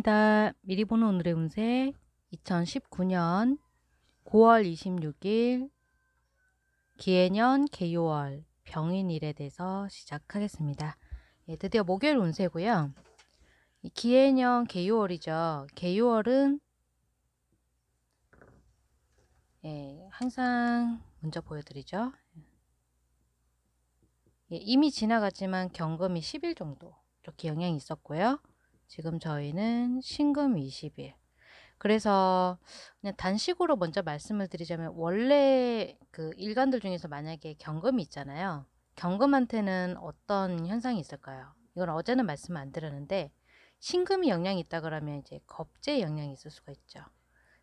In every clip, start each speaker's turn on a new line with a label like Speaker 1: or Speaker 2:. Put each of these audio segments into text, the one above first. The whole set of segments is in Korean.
Speaker 1: 반갑습니다. 미리 보는 오늘의 운세 2019년 9월 26일 기해년 개요월 병인일에 대해서 시작하겠습니다. 예, 드디어 목요일 운세고요. 기해년 개요월이죠. 개요월은 예, 항상 먼저 보여드리죠. 예, 이미 지나갔지만 경금이 10일 정도 이렇게 영향이 있었고요. 지금 저희는 신금 20일. 그래서 그냥 단식으로 먼저 말씀을 드리자면 원래 그 일간들 중에서 만약에 경금이 있잖아요. 경금한테는 어떤 현상이 있을까요? 이건 어제는 말씀 안 드렸는데 신금이 영향이 있다 그러면 이제 겁제 영향이 있을 수가 있죠.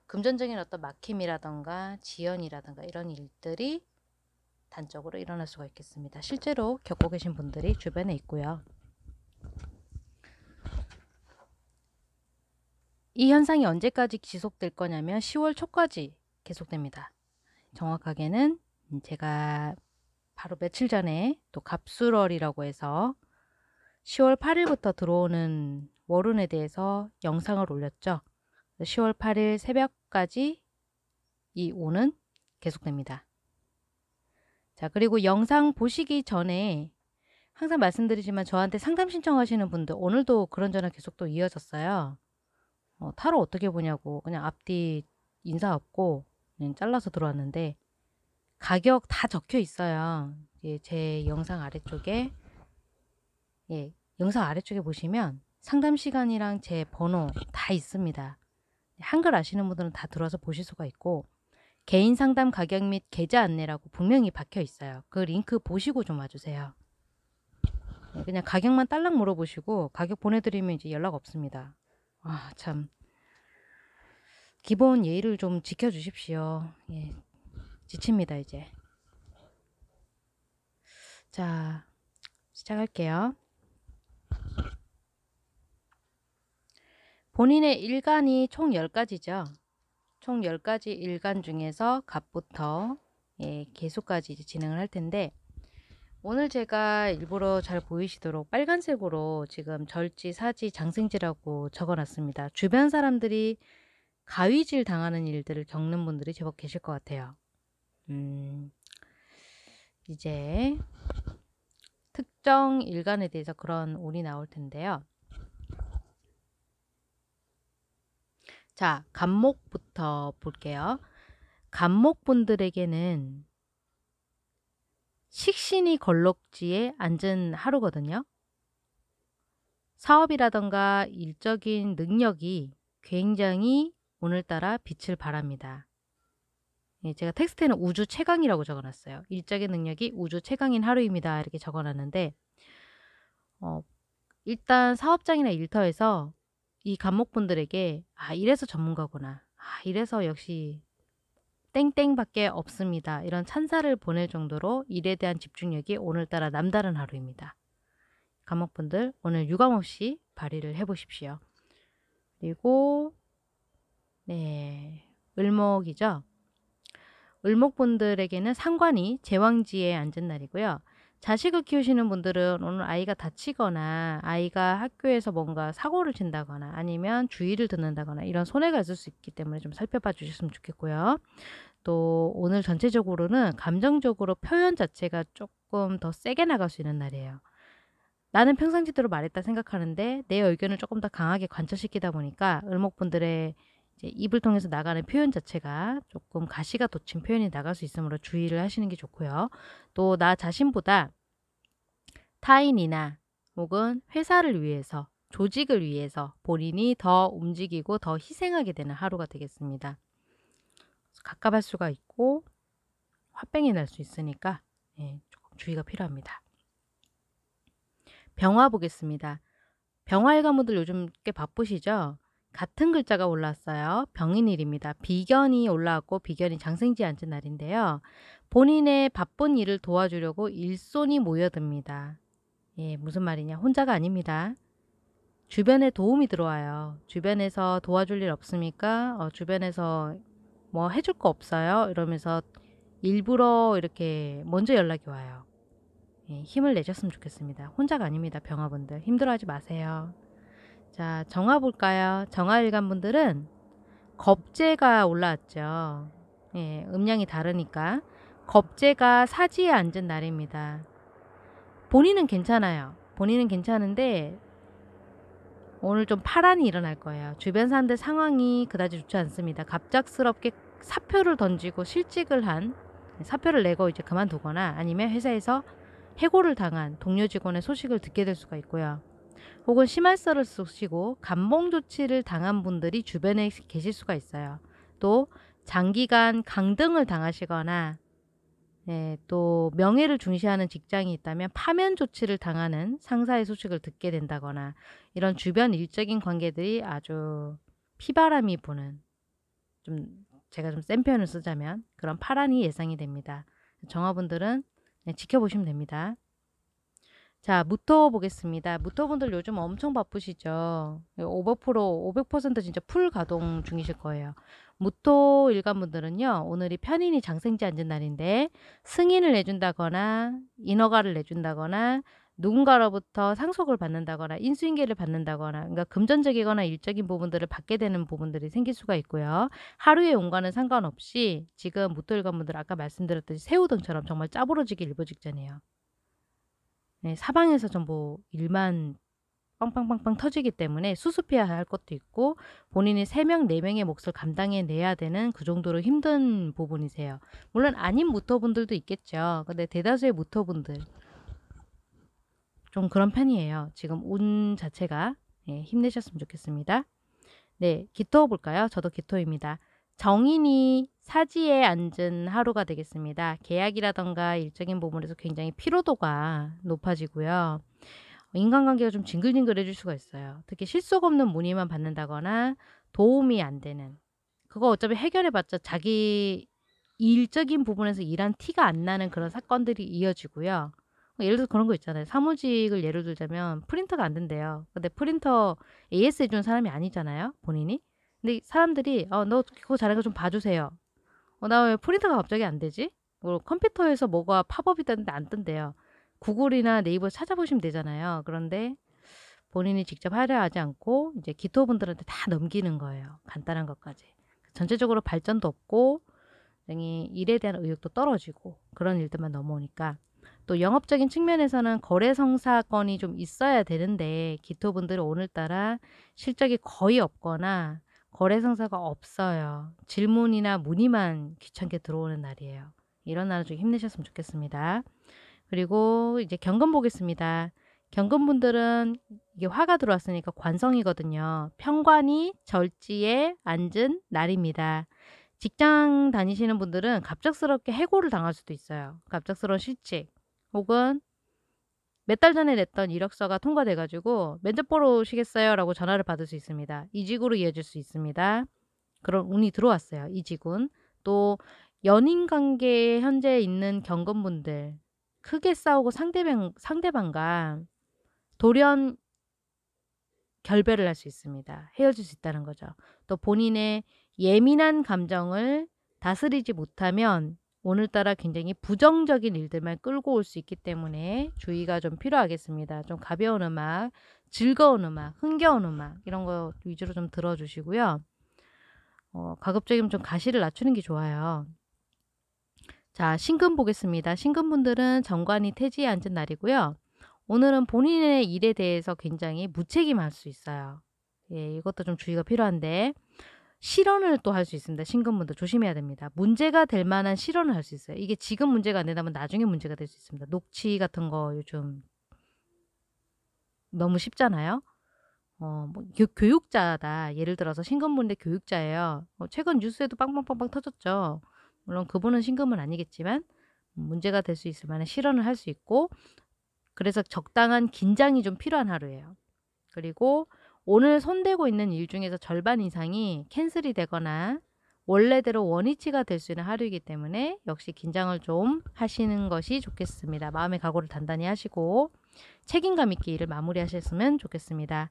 Speaker 1: 금전적인 어떤 막힘이라던가 지연이라던가 이런 일들이 단적으로 일어날 수가 있겠습니다. 실제로 겪고 계신 분들이 주변에 있고요. 이 현상이 언제까지 지속될 거냐면 10월 초까지 계속됩니다. 정확하게는 제가 바로 며칠 전에 또 갑술월이라고 해서 10월 8일부터 들어오는 월운에 대해서 영상을 올렸죠. 10월 8일 새벽까지 이 운은 계속됩니다. 자, 그리고 영상 보시기 전에 항상 말씀드리지만 저한테 상담 신청하시는 분들 오늘도 그런 전화 계속 또 이어졌어요. 어, 타로 어떻게 보냐고 그냥 앞뒤 인사 없고 그냥 잘라서 들어왔는데 가격 다 적혀 있어요. 예, 제 영상 아래쪽에 예, 영상 아래쪽에 보시면 상담 시간이랑 제 번호 다 있습니다. 한글 아시는 분들은 다 들어서 보실 수가 있고 개인 상담 가격 및 계좌 안내라고 분명히 박혀 있어요. 그 링크 보시고 좀 와주세요. 예, 그냥 가격만 딸랑 물어보시고 가격 보내드리면 이제 연락 없습니다. 아, 참. 기본 예의를 좀 지켜주십시오. 예. 지칩니다, 이제. 자, 시작할게요. 본인의 일간이 총 10가지죠. 총 10가지 일간 중에서 갑부터 예, 개수까지 진행을 할 텐데 오늘 제가 일부러 잘 보이시도록 빨간색으로 지금 절지, 사지, 장생지라고 적어놨습니다. 주변 사람들이 가위질 당하는 일들을 겪는 분들이 제법 계실 것 같아요. 음, 이제 특정 일간에 대해서 그런 운이 나올 텐데요. 자, 감목부터 볼게요. 감목분들에게는 식신이 걸럭지에 앉은 하루거든요. 사업이라던가 일적인 능력이 굉장히 오늘따라 빛을 발합니다. 예, 제가 텍스트에는 우주 최강이라고 적어놨어요. 일적인 능력이 우주 최강인 하루입니다. 이렇게 적어놨는데 어, 일단 사업장이나 일터에서 이 감목분들에게 아 이래서 전문가구나. 아 이래서 역시 땡땡밖에 없습니다. 이런 찬사를 보낼 정도로 일에 대한 집중력이 오늘따라 남다른 하루입니다. 감옥분들 오늘 유감없이 발휘를 해보십시오. 그리고 네 을목이죠. 을목분들에게는 상관이 제왕지에 앉은 날이고요. 자식을 키우시는 분들은 오늘 아이가 다치거나 아이가 학교에서 뭔가 사고를 친다거나 아니면 주의를 듣는다거나 이런 손해가 있을 수 있기 때문에 좀 살펴봐 주셨으면 좋겠고요. 또 오늘 전체적으로는 감정적으로 표현 자체가 조금 더 세게 나갈 수 있는 날이에요. 나는 평상시대로 말했다 생각하는데 내 의견을 조금 더 강하게 관철시키다 보니까 을목분들의 이제 입을 통해서 나가는 표현 자체가 조금 가시가 돋친 표현이 나갈 수 있으므로 주의를 하시는 게 좋고요. 또 나 자신보다 타인이나 혹은 회사를 위해서 조직을 위해서 본인이 더 움직이고 더 희생하게 되는 하루가 되겠습니다. 갑갑할 수가 있고 화병이 날 수 있으니까 예, 조금 주의가 필요합니다. 병화 보겠습니다. 병화일 가문들 요즘 꽤 바쁘시죠? 같은 글자가 올랐어요. 병인일입니다. 비견이 올라왔고 비견이 장생지 앉은 날인데요. 본인의 바쁜 일을 도와주려고 일손이 모여듭니다. 예, 무슨 말이냐? 혼자가 아닙니다. 주변에 도움이 들어와요. 주변에서 도와줄 일 없습니까? 어, 주변에서 뭐 해줄 거 없어요? 이러면서 일부러 이렇게 먼저 연락이 와요. 예, 힘을 내셨으면 좋겠습니다. 혼자가 아닙니다. 병화분들. 힘들어하지 마세요. 자, 정화 볼까요? 정화 일간 분들은 겁재가 올라왔죠. 예, 음량이 다르니까. 겁재가 사지에 앉은 날입니다. 본인은 괜찮아요. 본인은 괜찮은데 오늘 좀 파란이 일어날 거예요. 주변 사람들 상황이 그다지 좋지 않습니다. 갑작스럽게 사표를 던지고 실직을 한 사표를 내고 이제 그만두거나 아니면 회사에서 해고를 당한 동료 직원의 소식을 듣게 될 수가 있고요. 혹은 심할 썰을 쏘시고 감봉 조치를 당한 분들이 주변에 계실 수가 있어요. 또 장기간 강등을 당하시거나 예, 또 명예를 중시하는 직장이 있다면 파면 조치를 당하는 상사의 소식을 듣게 된다거나 이런 주변 일적인 관계들이 아주 피바람이 부는 좀 제가 좀 센 표현을 쓰자면 그런 파란이 예상이 됩니다. 정화분들은 네, 지켜보시면 됩니다. 자, 무토 보겠습니다. 무토분들 요즘 엄청 바쁘시죠? 오 500%, 500% 진짜 풀 가동 중이실 거예요. 무토 일간분들은요, 오늘이 편인이 장생지 앉은 날인데, 승인을 내준다거나, 인허가를 내준다거나, 누군가로부터 상속을 받는다거나 인수인계를 받는다거나 그러니까 금전적이거나 일적인 부분들을 받게 되는 부분들이 생길 수가 있고요. 하루의 온과는 상관없이 지금 무토일관분들 아까 말씀드렸듯이 새우등처럼 정말 짜부러지게 일보 직전이에요. 네, 사방에서 전부 뭐 일만 빵빵빵빵 터지기 때문에 수습해야 할 것도 있고 본인이 세 명 네명의 몫을 감당해내야 되는 그 정도로 힘든 부분이세요. 물론 아닌 무터분들도 있겠죠. 근데 대다수의 무터분들 좀 그런 편이에요. 지금 운 자체가 네, 힘내셨으면 좋겠습니다. 네, 기토 볼까요? 저도 기토입니다. 정인이 사지에 앉은 하루가 되겠습니다. 계약이라던가 일적인 부분에서 굉장히 피로도가 높아지고요. 인간관계가 좀 징글징글해질 수가 있어요. 특히 실속 없는 문의만 받는다거나 도움이 안 되는 그거 어차피 해결해봤자 자기 일적인 부분에서 일한 티가 안 나는 그런 사건들이 이어지고요. 뭐 예를 들어 서 그런 거 있잖아요. 사무직을 예를 들자면 프린터가 안 된대요. 근데 프린터 AS 해준 사람이 아니잖아요. 본인이. 근데 사람들이 어, 너 그거 잘하는 거 좀 봐주세요. 어, 나 왜프린터가 갑자기 안 되지? 뭐 컴퓨터에서 뭐가 팝업이 되는데 안 뜬대요. 구글이나 네이버 찾아보시면 되잖아요. 그런데 본인이 직접 하려 하지 않고 이제 기토분들한테 다 넘기는 거예요. 간단한 것까지. 전체적으로 발전도 없고 굉장히 일에 대한 의욕도 떨어지고 그런 일들만 넘어오니까 또 영업적인 측면에서는 거래 성사건이 좀 있어야 되는데 기토분들은 오늘따라 실적이 거의 없거나 거래 상사가 없어요. 질문이나 문의만 귀찮게 들어오는 날이에요. 이런 날은 좀 힘내셨으면 좋겠습니다. 그리고 이제 경금 보겠습니다. 경금분들은 이게 화가 들어왔으니까 관성이거든요. 평관이 절지에 앉은 날입니다. 직장 다니시는 분들은 갑작스럽게 해고를 당할 수도 있어요. 갑작스러운 실직 혹은 몇달 전에 냈던 이력서가 통과돼가지고 면접 보러 오시겠어요라고 전화를 받을 수 있습니다. 이직으로 이어질 수 있습니다. 그런 운이 들어왔어요. 이직운 또 연인 관계에 현재 있는 경건분들 크게 싸우고 상대방 상대방과 돌연 결별을 할 수 있습니다. 헤어질 수 있다는 거죠. 또 본인의 예민한 감정을 다스리지 못하면 오늘따라 굉장히 부정적인 일들만 끌고 올 수 있기 때문에 주의가 좀 필요하겠습니다. 좀 가벼운 음악, 즐거운 음악, 흥겨운 음악 이런 거 위주로 좀 들어주시고요. 어, 가급적이면 좀 가시를 낮추는 게 좋아요. 자, 신금 보겠습니다. 신금분들은 정관이 태지에 앉은 날이고요. 오늘은 본인의 일에 대해서 굉장히 무책임할 수 있어요. 예, 이것도 좀 주의가 필요한데 실언을 또 할 수 있습니다. 신금분도 조심해야 됩니다. 문제가 될 만한 실언을 할 수 있어요. 이게 지금 문제가 안 된다면 나중에 문제가 될 수 있습니다. 녹취 같은 거 요즘 너무 쉽잖아요. 어, 뭐 교육자다. 예를 들어서 신금분인데 교육자예요. 어, 최근 뉴스에도 빵빵빵빵 터졌죠. 물론 그분은 신금은 아니겠지만 문제가 될 수 있을 만한 실언을 할 수 있고 그래서 적당한 긴장이 좀 필요한 하루예요. 그리고 오늘 손대고 있는 일 중에서 절반 이상이 캔슬이 되거나 원래대로 원위치가 될 수 있는 하루이기 때문에 역시 긴장을 좀 하시는 것이 좋겠습니다. 마음의 각오를 단단히 하시고 책임감 있게 일을 마무리하셨으면 좋겠습니다.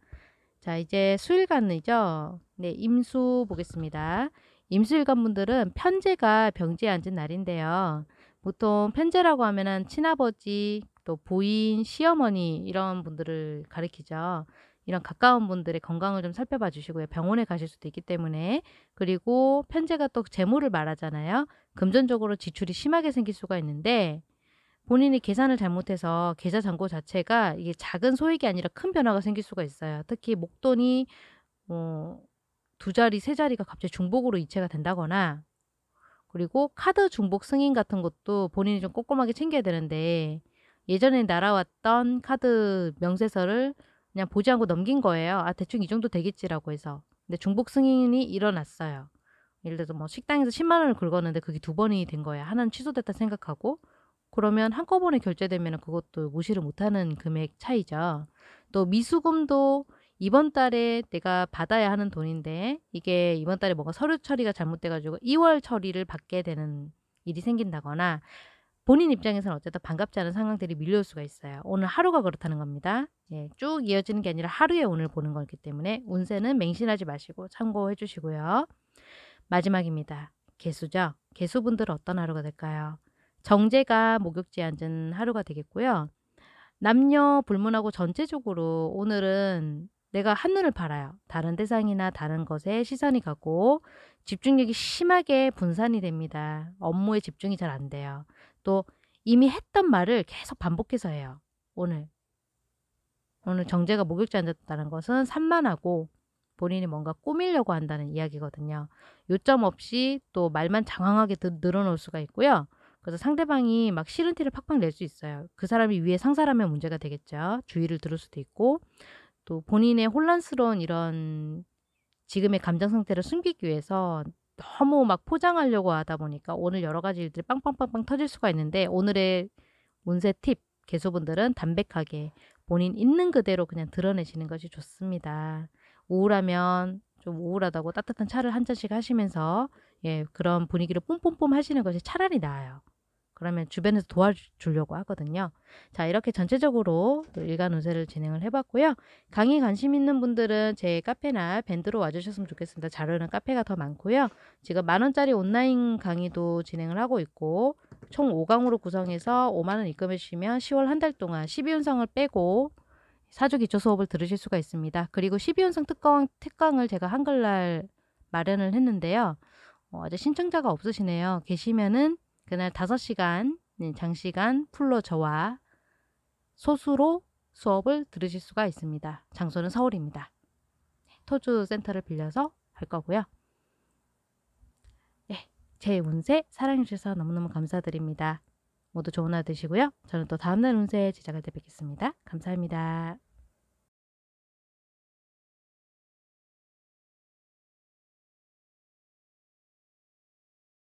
Speaker 1: 자, 이제 수일간이죠. 네, 임수 보겠습니다. 임수일간 분들은 편제가 병지에 앉은 날인데요. 보통 편제라고 하면은 친아버지, 또 부인, 시어머니 이런 분들을 가리키죠. 이런 가까운 분들의 건강을 좀 살펴봐 주시고요. 병원에 가실 수도 있기 때문에 그리고 편제가 또 재물을 말하잖아요. 금전적으로 지출이 심하게 생길 수가 있는데 본인이 계산을 잘못해서 계좌 잔고 자체가 이게 작은 소액이 아니라 큰 변화가 생길 수가 있어요. 특히 목돈이 뭐두 어, 자리, 세 자리가 갑자기 중복으로 이체가 된다거나 그리고 카드 중복 승인 같은 것도 본인이 좀 꼼꼼하게 챙겨야 되는데 예전에 날아왔던 카드 명세서를 그냥 보지 않고 넘긴 거예요. 아, 대충 이 정도 되겠지라고 해서. 근데 중복 승인이 일어났어요. 예를 들어서 뭐 식당에서 10만 원을 긁었는데 그게 두 번이 된 거예요. 하나는 취소됐다 생각하고 그러면 한꺼번에 결제되면 그것도 무시를 못하는 금액 차이죠. 또 미수금도 이번 달에 내가 받아야 하는 돈인데 이게 이번 달에 뭔가 서류 처리가 잘못돼가지고 2월 처리를 받게 되는 일이 생긴다거나 본인 입장에서는 어쨌든 반갑지 않은 상황들이 밀려올 수가 있어요. 오늘 하루가 그렇다는 겁니다. 예, 쭉 이어지는 게 아니라 하루에 운을 보는 거기 때문에 운세는 맹신하지 마시고 참고해 주시고요. 마지막입니다. 개수죠. 개수분들 은 어떤 하루가 될까요? 정제가 목욕지에 앉은 하루가 되겠고요. 남녀 불문하고 전체적으로 오늘은 내가 한눈을 팔아요. 다른 대상이나 다른 것에 시선이 가고 집중력이 심하게 분산이 됩니다. 업무에 집중이 잘 안 돼요. 또 이미 했던 말을 계속 반복해서 해요. 오늘 오늘 정제가 목욕자였다는 지 것은 산만하고 본인이 뭔가 꾸밀려고 한다는 이야기거든요. 요점 없이 또 말만 장황하게 늘어놓을 수가 있고요. 그래서 상대방이 막 싫은 티를 팍팍 낼 수 있어요. 그 사람이 위에 상사라면 문제가 되겠죠. 주의를 들을 수도 있고 또 본인의 혼란스러운 이런 지금의 감정 상태를 숨기기 위해서 너무 막 포장하려고 하다 보니까 오늘 여러 가지 일들이 빵빵빵빵 터질 수가 있는데 오늘의 운세 팁 개수분들은 담백하게 본인 있는 그대로 그냥 드러내시는 것이 좋습니다. 우울하면 좀 우울하다고 따뜻한 차를 한 잔씩 하시면서 예, 그런 분위기를 뿜뿜뿜 하시는 것이 차라리 나아요. 그러면 주변에서 도와주려고 하거든요. 자, 이렇게 전체적으로 일간 운세를 진행을 해봤고요. 강의 관심 있는 분들은 제 카페나 밴드로 와주셨으면 좋겠습니다. 자료는 카페가 더 많고요. 지금 만원짜리 온라인 강의도 진행을 하고 있고 총 5강으로 구성해서 5만원 입금해 주시면 10월 한 달 동안 12운성을 빼고 사주 기초 수업을 들으실 수가 있습니다. 그리고 12운성 특강, 특강을 제가 한글날 마련을 했는데요. 어, 아직 신청자가 없으시네요. 계시면은 그날 5시간, 장시간 풀로 저와 소수로 수업을 들으실 수가 있습니다. 장소는 서울입니다. 토주 센터를 빌려서 할 거고요. 제 운세 사랑해주셔서 너무너무 감사드립니다. 모두 좋은 하루 되시고요. 저는 또 다음날 운세 제작할 뵙겠습니다. 감사합니다.